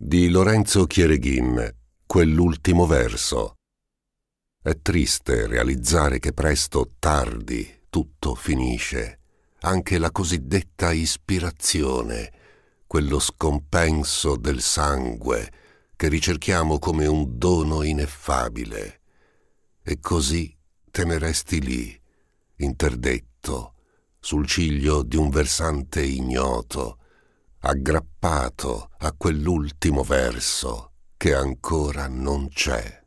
di Lorenzo Chiereghim, quell'ultimo verso. È triste realizzare che presto, tardi, tutto finisce, anche la cosiddetta ispirazione, quello scompenso del sangue che ricerchiamo come un dono ineffabile. E così te ne resti lì, interdetto, sul ciglio di un versante ignoto, aggrappato a quell'ultimo verso che ancora non c'è.